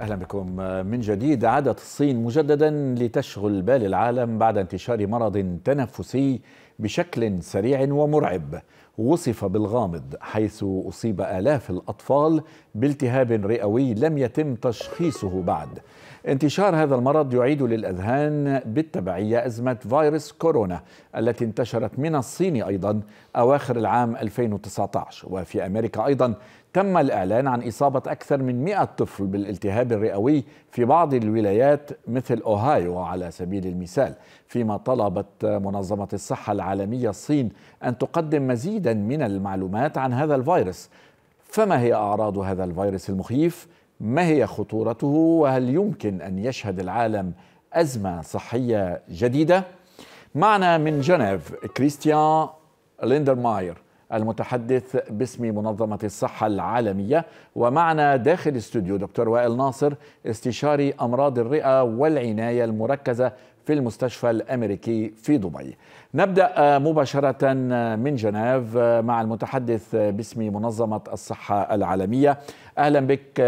اهلا بكم من جديد عادت الصين مجددا لتشغل بال العالم بعد انتشار مرض تنفسي بشكل سريع ومرعب وصف بالغامض حيث أصيب آلاف الأطفال بالتهاب رئوي لم يتم تشخيصه بعد انتشار هذا المرض يعيد للأذهان بالتبعية أزمة فيروس كورونا التي انتشرت من الصين أيضا أواخر العام 2019 وفي أمريكا أيضا تم الإعلان عن إصابة أكثر من 100 طفل بالالتهاب الرئوي في بعض الولايات مثل أوهايو على سبيل المثال فيما طلبت منظمة الصحة العالمية العالمية الصين أن تقدم مزيدا من المعلومات عن هذا الفيروس فما هي أعراض هذا الفيروس المخيف؟ ما هي خطورته؟ وهل يمكن أن يشهد العالم أزمة صحية جديدة؟ معنا من جنيف كريستيان ليندرماير المتحدث باسم منظمة الصحة العالمية ومعنا داخل استوديو دكتور وائل ناصر استشاري أمراض الرئة والعناية المركزة في المستشفى الامريكي في دبي. نبدا مباشره من جنيف مع المتحدث باسم منظمه الصحه العالميه. اهلا بك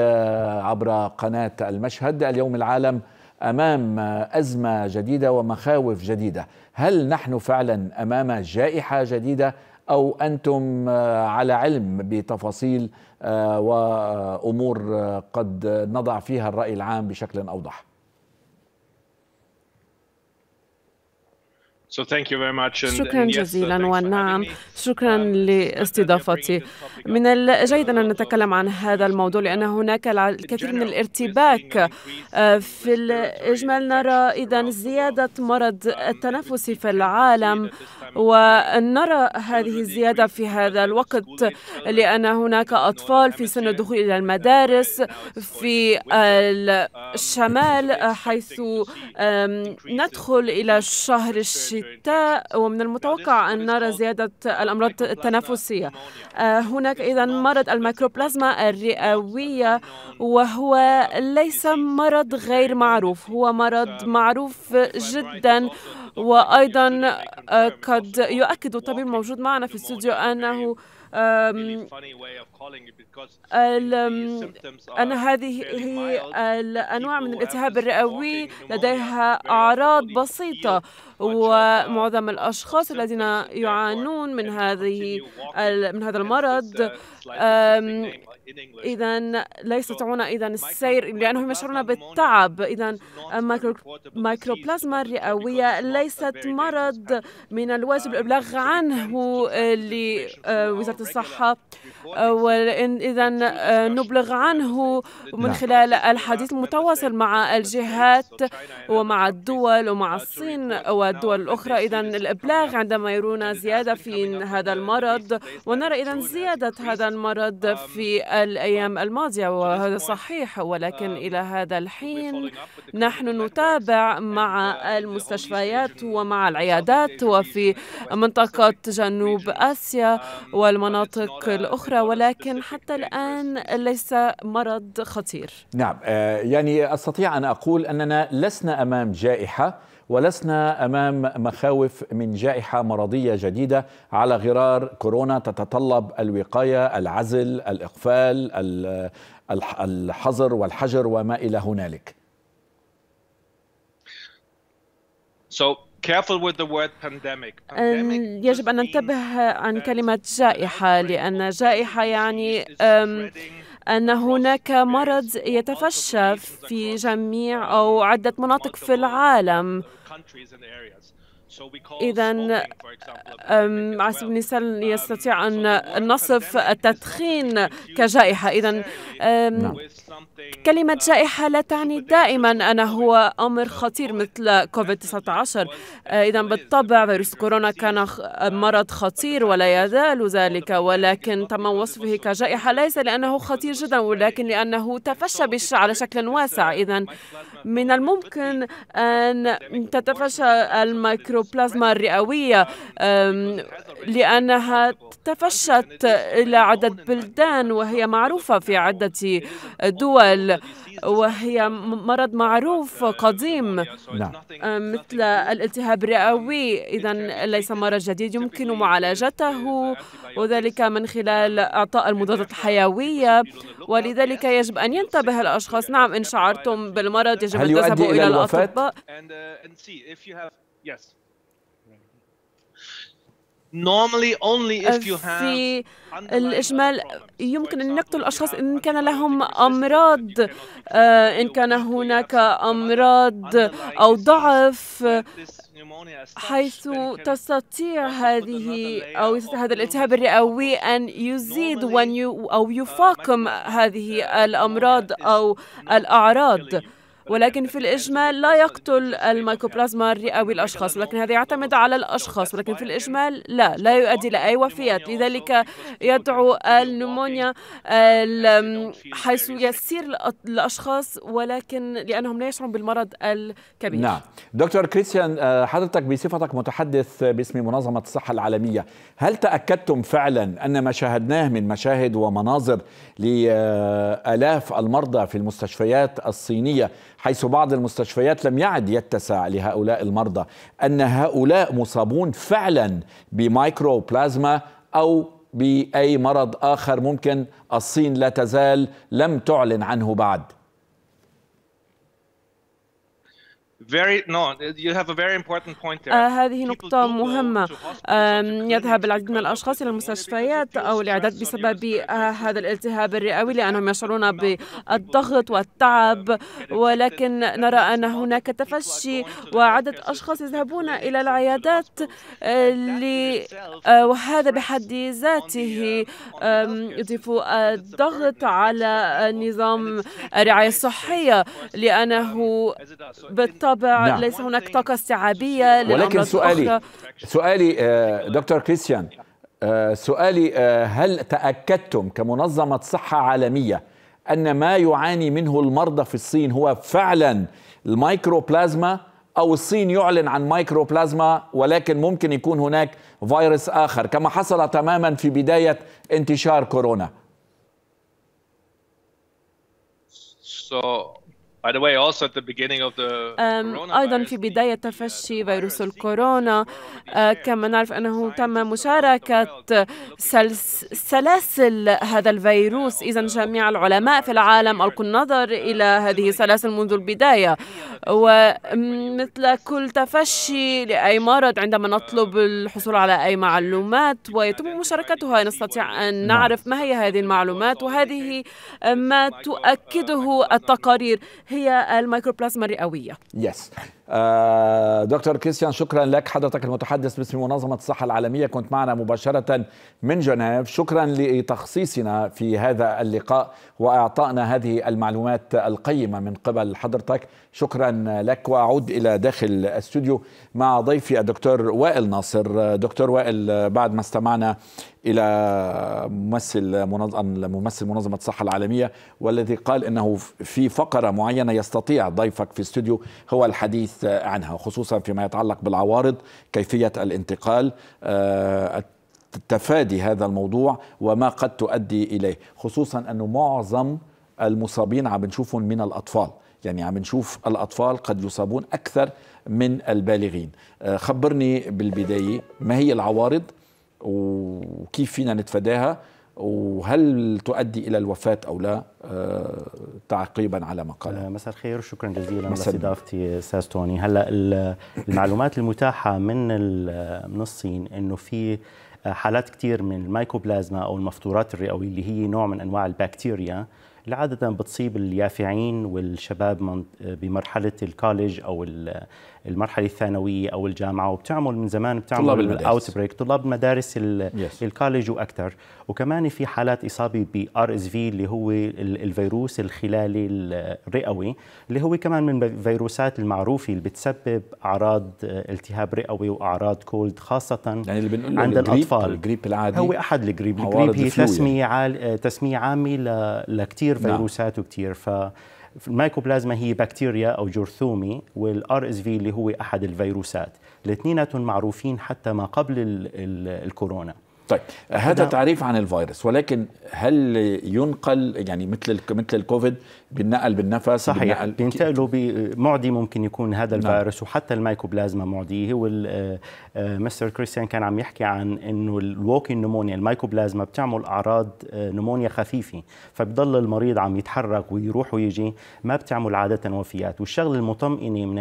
عبر قناه المشهد اليوم العالم امام ازمه جديده ومخاوف جديده. هل نحن فعلا امام جائحه جديده او انتم على علم بتفاصيل وامور قد نضع فيها الراي العام بشكل اوضح؟ شكرا جزيلا ونعم شكرا لاستضافتي من الجيد أن نتكلم عن هذا الموضوع لأن هناك الكثير من الارتباك آه، في الإجمال نرى إذا زيادة مرض التنفس في العالم ونرى هذه الزيادة في هذا الوقت uh, لأن هناك أطفال في سن الدخول إلى uh, المدارس في الشمال um, حيث ندخل إلى شهر الشتاء الشتاء ومن المتوقع أن نرى زيادة الأمراض التنفسية آه، هناك إذا مرض الميكروبلازما الرئوية وهو ليس مرض غير معروف هو مرض معروف جدا وأيضا آه، قد يؤكد الطبيب الموجود معنا في الاستوديو أنه Um, um, أن هذه هي الأنواع من الالتهاب الرئوي لديها أعراض بسيطة ومعظم uh, الأشخاص الذين يعانون من هذه من هذا المرض uh, um, إذا لا يستطيعون إذا السير لأنهم يشعرون بالتعب إذا مايكروبلازما الرئوية ليست مرض من الواجب الإبلاغ عنه لوزارة الصحة وإذا آه، آه، نبلغ عنه من نعم. خلال الحديث المتواصل مع الجهات ومع الدول ومع الصين والدول الأخرى إذا الإبلاغ عندما يرون زيادة في هذا المرض ونرى إذا زيادة هذا المرض في الأيام الماضية وهذا صحيح ولكن إلى هذا الحين نحن نتابع مع المستشفيات ومع العيادات وفي منطقة جنوب آسيا والمناطق المناطق الأخرى ولكن حتى الآن ليس مرض خطير نعم آه، يعني أستطيع أن أقول أننا لسنا أمام جائحة ولسنا امام مخاوف من جائحه مرضيه جديده على غرار كورونا تتطلب الوقايه، العزل، الاقفال، الحظر والحجر وما الى هنالك. So Careful with the word pandemic. يجب أن ننتبه عن كلمة جائحة لأن جائحة يعني أن هناك مرض يتفشى في جميع أو عدة مناطق في العالم إذا سبيل المثال يستطيع أن نصف التدخين كجائحة إذا نعم. كلمة uh, جائحة لا تعني دائما أنه هو أمر خطير مثل كوفيد 19 إذا بالطبع فيروس كورونا كان مرض خطير ولا يزال ذلك ولكن تم وصفه كجائحة ليس لأنه خطير جدا ولكن لأنه تفشى على شكل واسع إذا من الممكن أن تتفشى الميكرو البلازما الرئوية لأنها تفشت إلى عدد بلدان وهي معروفة في عدة دول وهي مرض معروف قديم نعم. مثل الالتهاب الرئوي إذا ليس مرض جديد يمكن معالجته وذلك من خلال إعطاء المضادات الحيوية ولذلك يجب أن ينتبه الأشخاص نعم إن شعرتم بالمرض يجب أن تذهبوا إلى الأطباء uh, في الإجمال يمكن أن يقتل الأشخاص آه، إن كان لهم أمراض إن كان هناك أمراض أو ضعف حيث تستطيع هذه أو هذا الالتهاب الرئوي أن يزيد وأن أو uh, يفاقم هذه الأمراض أو الأعراض ولكن في الإجمال لا يقتل الميكوبلازما الرئوي الأشخاص ولكن هذا يعتمد على الأشخاص ولكن في الإجمال لا لا يؤدي إلى أي وفيات لذلك يدعو النمونيا حيث يسير الأشخاص ولكن لأنهم لا يشعرون بالمرض الكبير نعم دكتور كريستيان آه، حضرتك بصفتك متحدث باسم منظمة الصحة العالمية هل تأكدتم فعلا أن ما شاهدناه من مشاهد ومناظر لآلاف المرضى في المستشفيات الصينية حيث بعض المستشفيات لم يعد يتسع لهؤلاء المرضى أن هؤلاء مصابون فعلا بمايكرو بلازما أو بأي مرض آخر ممكن الصين لا تزال لم تعلن عنه بعد Very, no, you have a very important point there. آه هذه نقطة مهمة يذهب العديد من الأشخاص إلى المستشفيات أو الإعداد بسبب آه، هذا الالتهاب الرئوي لأنهم يشعرون بالضغط والتعب um, ولكن نرى أن هناك تفشي وعدد أشخاص يذهبون إلى العيادات آه، آه، وهذا بحد ذاته uh, يضيف الضغط على نظام الرعاية الصحية لأنه بالطبع الرابع نعم. ليس هناك طاقة استيعابية ولكن سؤالي أخرى. سؤالي آه، دكتور كريستيان آه، سؤالي آه، هل تأكدتم كمنظمة صحة عالمية أن ما يعاني منه المرضى في الصين هو فعلا بلازما أو الصين يعلن عن مايكروبلازما ولكن ممكن يكون هناك فيروس آخر كما حصل تماما في بداية انتشار كورونا so أيضا في بداية تفشي فيروس الكورونا أه، كما نعرف أنه تم مشاركة سلاسل هذا الفيروس إذا جميع العلماء في العالم ألقوا النظر إلى هذه السلاسل منذ البداية ومثل كل تفشي لأي مرض عندما نطلب الحصول على أي معلومات ويتم مشاركتها نستطيع أن نعرف ما هي هذه المعلومات وهذه ما uh, تؤكده التقارير هي الميكروبلازما الرئويه يس yes. آه، دكتور كريستيان شكرا لك حضرتك المتحدث باسم منظمة الصحة العالمية كنت معنا مباشرة من جنيف شكرا لتخصيصنا في هذا اللقاء وإعطائنا هذه المعلومات القيمة من قبل حضرتك شكرا لك وأعود إلى داخل الاستوديو مع ضيفي الدكتور وائل ناصر دكتور وائل بعد ما استمعنا الى ممثل ممثل منظمه الصحه العالميه والذي قال انه في فقره معينه يستطيع ضيفك في استوديو هو الحديث الحديث عنها خصوصا فيما يتعلق بالعوارض كيفية الانتقال آه، تفادي هذا الموضوع وما قد تؤدي إليه خصوصا أنه معظم المصابين عم نشوفهم من الأطفال يعني عم نشوف الأطفال قد يصابون أكثر من البالغين آه، خبرني بالبداية ما هي العوارض وكيف فينا نتفاداها وهل تؤدي الى الوفاه او لا آه، تعقيبا على ما قال آه، مساء الخير شكرا جزيلا على استضافتي استاذ توني هلا المعلومات المتاحه من من الصين انه في آه، حالات كثير من المايكوبلازما او المفطورات الرئويه اللي هي نوع من انواع البكتيريا اللي عادة بتصيب اليافعين والشباب بمرحلة الكوليج أو المرحلة الثانوية أو الجامعة وبتعمل من زمان بتعمل طلاب المدارس بريك طلاب مدارس الكوليج وأكثر وكمان في حالات إصابة بآر اس في اللي هو الفيروس الخلالي الرئوي اللي هو كمان من الفيروسات المعروفة اللي بتسبب أعراض التهاب رئوي وأعراض كولد خاصة يعني اللي بنقول عند الأطفال الجريب العادي هو أحد الجريب الجريب هي تسمية, عال... تسمية عامة لكثير كثير نعم. فيروسات وكثير ف المايكوبلازما هي بكتيريا او جرثومي والار اس في اللي هو احد الفيروسات الاثنين معروفين حتى ما قبل الكورونا طيب هذا نعم. تعريف عن الفيروس ولكن هل ينقل يعني مثل مثل الكوفيد بينقل بالنفس صحيح بالنقل بينتقلوا بمعدي ممكن يكون هذا نعم. الفيروس نعم. وحتى معدي معديه آه، آه، مستر كريستيان كان عم يحكي عن انه الووكين نمونيا المايكوبلازما بتعمل اعراض نمونيا آه، خفيفه فبضل المريض عم يتحرك ويروح ويجي ما بتعمل عاده وفيات والشغله المطمئنه من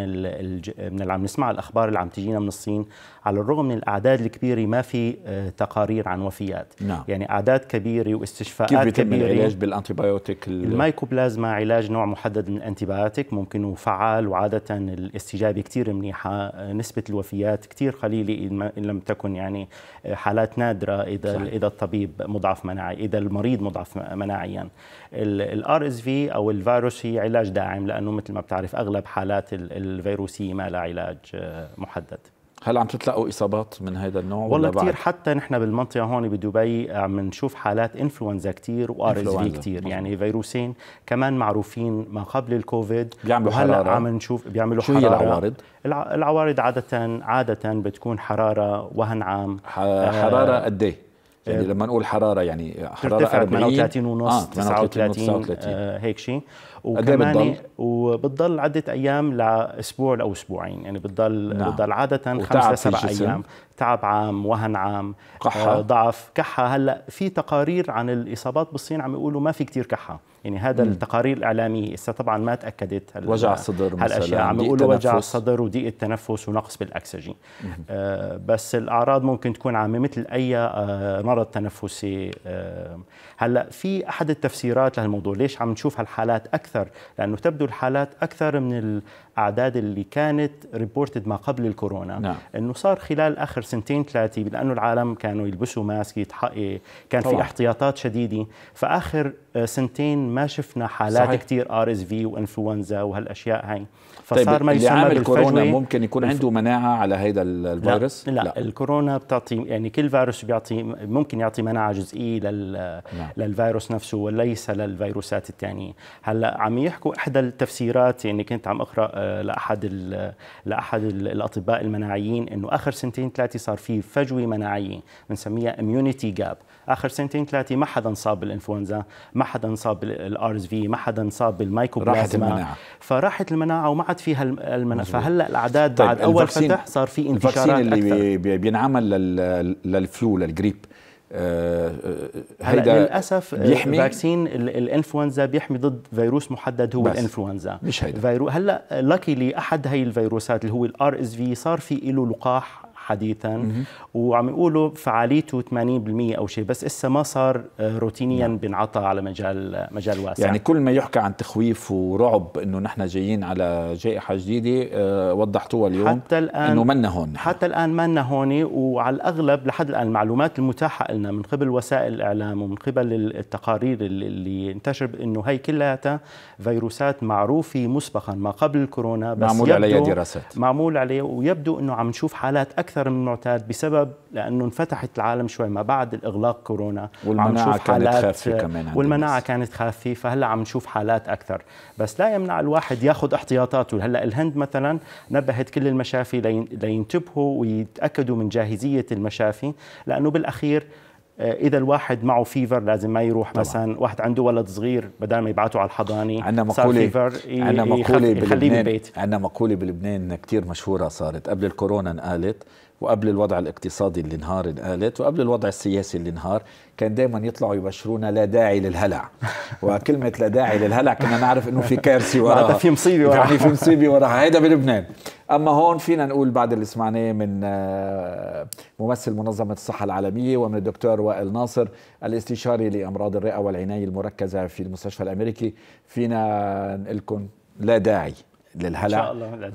من اللي عم نسمع الاخبار اللي عم تجينا من الصين على الرغم من الاعداد الكبيره ما في تقارير تقارير عن وفيات نعم. يعني اعداد كبيره واستشفاءات كيف كبيره العلاج بالانتيبيوتيك المايكوبلازما علاج نوع محدد من الانتيبايوتيك ممكن وفعال وعاده الاستجابه كثير منيحه نسبه الوفيات كثير قليله ان لم تكن يعني حالات نادره اذا صحيح. اذا الطبيب مضعف مناعي اذا المريض مضعف مناعيا الار اس في او الفيروس هي علاج داعم لانه مثل ما بتعرف اغلب حالات الفيروسيه ما لها علاج آه، محدد هل عم تتلقوا اصابات من هذا النوع والله كثير حتى نحن بالمنطقه هون بدبي عم نشوف حالات انفلونزا كثير وار اس في كثير يعني فيروسين كمان معروفين ما قبل الكوفيد بيعملوا حراره عم نشوف بيعملوا شو حراره شو هي العوارض؟ العوارض عاده عاده بتكون حراره وهن عام حراره آه، قد ايه؟ يعني آه، لما نقول حراره يعني حراره 38 ونص آه 39, 39 آه هيك شيء ايه وكمان وبتضل عده ايام لاسبوع او اسبوعين يعني بتضل نعم. بتضل عاده خمس لسبع ايام تعب عام وهن عام كحة. آه ضعف كحه هلا في تقارير عن الاصابات بالصين عم يقولوا ما في كثير كحه يعني هذا م. التقارير الاعلاميه هسه طبعا ما تاكدت وجع وجع الصدر هالاشياء عم يقولوا وجع الصدر وضيق التنفس ونقص بالاكسجين آه بس الاعراض ممكن تكون عامه مثل اي آه مرض تنفسي آه هلا في احد التفسيرات لهالموضوع ليش عم نشوف هالحالات اكثر لانه تبدو الحالات اكثر من الاعداد اللي كانت ريبورتد ما قبل الكورونا نعم. انه صار خلال اخر سنتين ثلاثه لانه العالم كانوا يلبسوا ماسك كان طبعا. في احتياطات شديده فاخر آه، سنتين ما شفنا حالات صحيح. كتير ار اس في وانفلونزا وهالاشياء هاي طيب، فصار طيب ما يسمى عامل كورونا ممكن يكون عنده مناعه على هذا الفيروس لا, لا, لا الكورونا بتعطي يعني كل فيروس بيعطي ممكن يعطي مناعه جزئيه لل نعم. للفيروس نفسه وليس للفيروسات الثانيه هلا عم يحكوا احدى التفسيرات يعني كنت عم اقرا آه، لاحد الـ لاحد الـ الاطباء المناعيين انه اخر سنتين ثلاثه صار في فجوه مناعيه بنسميها اميونيتي جاب اخر سنتين ثلاثه ما حدا انصاب بالانفلونزا ما حدا انصاب الار اس في ما حدا انصاب بالمايكوبلازما راحت المناعه فراحت المناعه وما عاد فيها المناعه فهلا الاعداد طيب بعد اول فتح صار في انتشارات الفاكسين اللي بينعمل للفلو للجريب آه, آه، هيدا للاسف آه، بيحمي فاكسين الانفلونزا بيحمي ضد فيروس محدد هو الانفلونزا مش هيدا فيرو هلا لاكيلي احد هي الفيروسات اللي هو الار اس في صار في له لقاح حديثا وعم يقولوا فعاليته 80% او شيء بس اسا ما صار آه، روتينيا بنعطى على مجال آه، مجال واسع يعني كل ما يحكى عن تخويف ورعب انه نحن جايين على جائحه جديده آه، وضحتوها اليوم حتى الان انه منا هون حتى الان منا هون وعلى الاغلب لحد الان المعلومات المتاحه لنا من قبل وسائل الاعلام ومن قبل التقارير اللي انتشر انه هي كلها فيروسات معروفه مسبقا ما قبل الكورونا بس معمول عليها دراسات معمول عليه ويبدو انه عم نشوف حالات اكثر اكثر من المعتاد بسبب لانه انفتحت العالم شوي ما بعد الاغلاق كورونا والمناعه عم نشوف كانت خافيه كمان والمناعه بس. كانت خافيه فهلا عم نشوف حالات اكثر بس لا يمنع الواحد ياخذ احتياطاته هلا الهند مثلا نبهت كل المشافي لينتبهوا ويتاكدوا من جاهزيه المشافي لانه بالاخير آه، اذا الواحد معه فيفر لازم ما يروح طبعا. مثلا واحد عنده ولد صغير بدل ما يبعته على الحضانه عندنا مقوله عندنا مقوله بلبنان عندنا مقوله بلبنان كثير مشهوره صارت قبل الكورونا انقالت وقبل الوضع الاقتصادي اللي انهار انقالت وقبل الوضع السياسي اللي انهار كان دائما يطلعوا يبشرونا لا داعي للهلع وكلمه لا داعي للهلع كنا نعرف انه في كارثه وراها في مصيبه وراها يعني في مصيبه وراها هيدا بلبنان اما هون فينا نقول بعد اللي سمعناه من آه، ممثل منظمه الصحه العالميه ومن الدكتور وائل ناصر الاستشاري لامراض الرئه والعنايه المركزه في المستشفى الامريكي فينا نقول لكم لا داعي للهلع إن شاء الله